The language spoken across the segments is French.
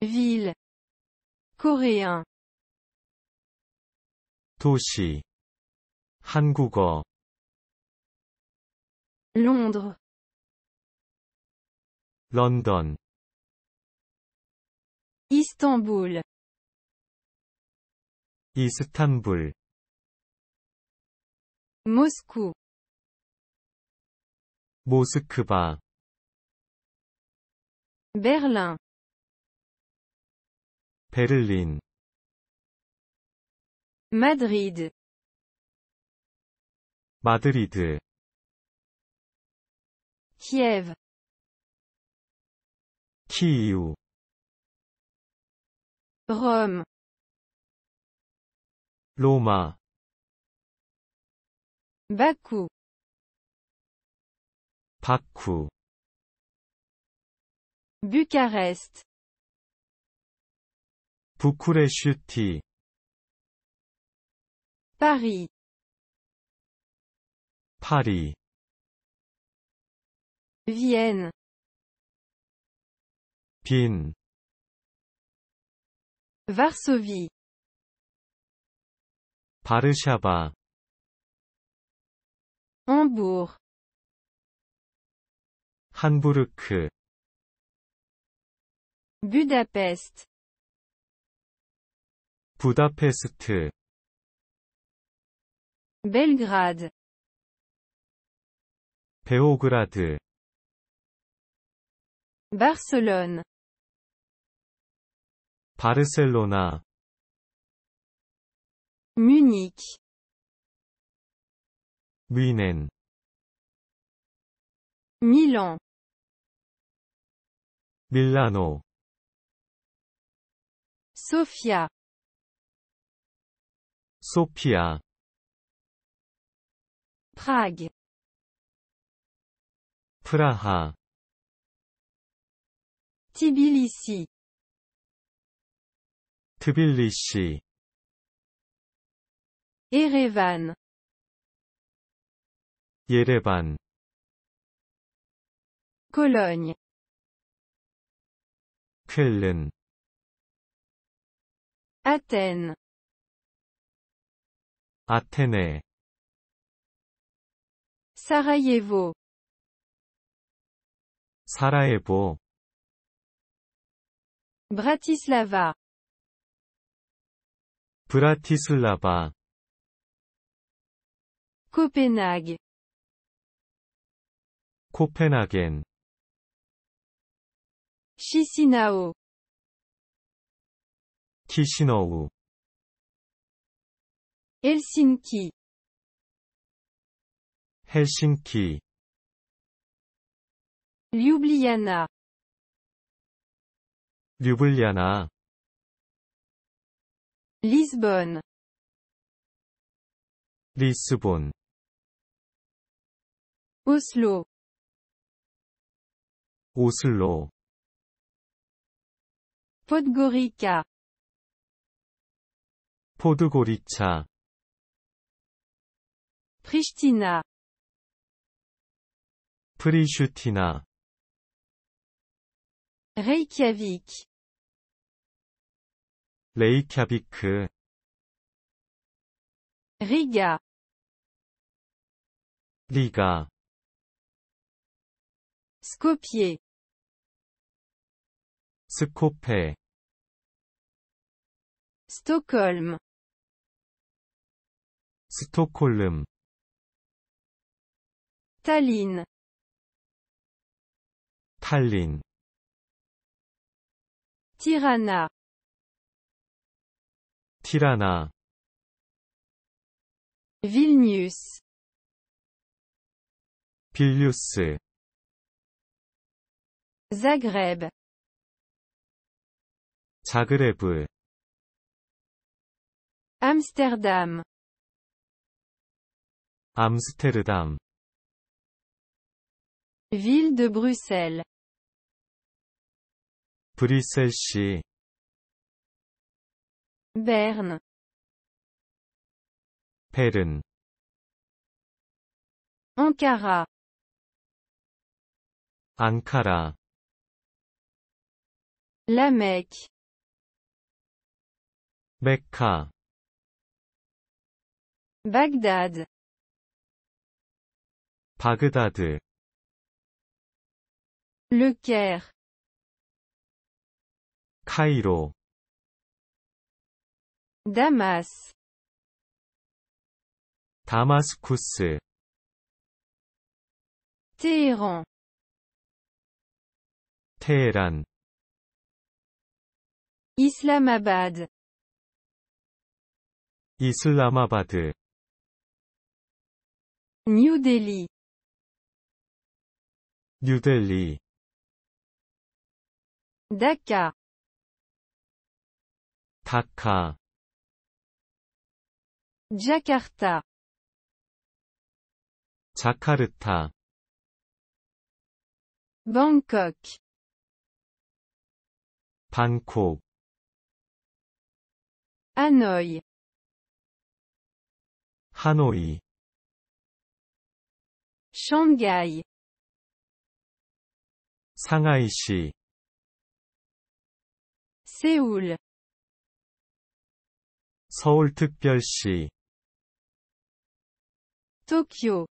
Ville Coréen 도시 한국어 Londres London Istanbul Istanbul Moscou Moscou Berlin Berlin. Madrid. Madrid. Kiev. Kiev. Rome. Roma. Baku. Baku. Bucarest. București. Paris. Paris. Vienne. pin Varsovie. Parşava. Hambourg. Hamburg. Budapest. Budapest Belgrade Beograd Barcelone Barcelona Munich Milan Milano Sofia Sofia. Prague. Praha. Tbilisi Tbilisi Erevan. Yerevan. Cologne. Köln. Athènes. 아테네 Sarajevo 사라예보 Bratislava 브라티슬라바 Copenhague 코펜하겐 Chisinau 키시노우 헬싱키 헬싱키 류블리아나 류블리아나 리스본 리스본 오슬로 오슬로 포드고리카 포드고리차 Pristina. Pristina. Reykjavik. Reykjavik. Riga. Riga. Skopje. Skopje. Stockholm. Stockholm. Staline. Tallinn. Tirana. Tirana. Vilnius. Vilnius. Zagreb. Zagreb. Amsterdam. Amsterdam. Ville de Bruxelles. Bruxelles. Berne. Perne. Ankara. Ankara. La Mecque. Mecca. Bagdad. Bagdad. Le Caire. Cairo. Damas. Damascus. Téhéran. Téhéran. Islamabad. Islamabad. New Delhi. New Delhi. d a k a Dhaka. Jakarta. Jakarta. Bangkok. Bangkok. h a n o i Hanoi. Shanghai. 상하이시 세울 서울특별시 도쿄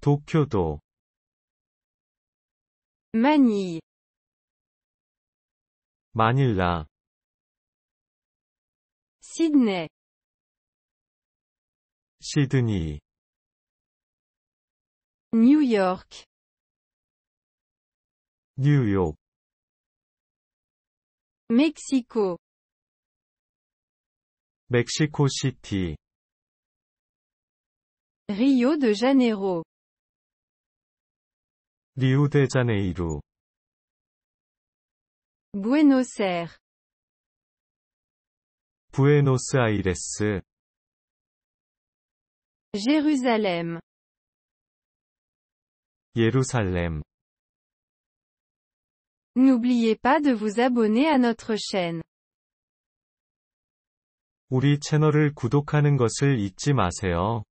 도쿄도 마니 마닐라 시드네 시드니 뉴욕 뉴욕 Mexico. Mexico City. Rio de Janeiro. Rio de Janeiro. Buenos Aires. Buenos Aires. Jérusalem. Jérusalem. N'oubliez pas de vous abonner à notre chaîne. 우리 채널을 구독하는 것을 잊지 마세요.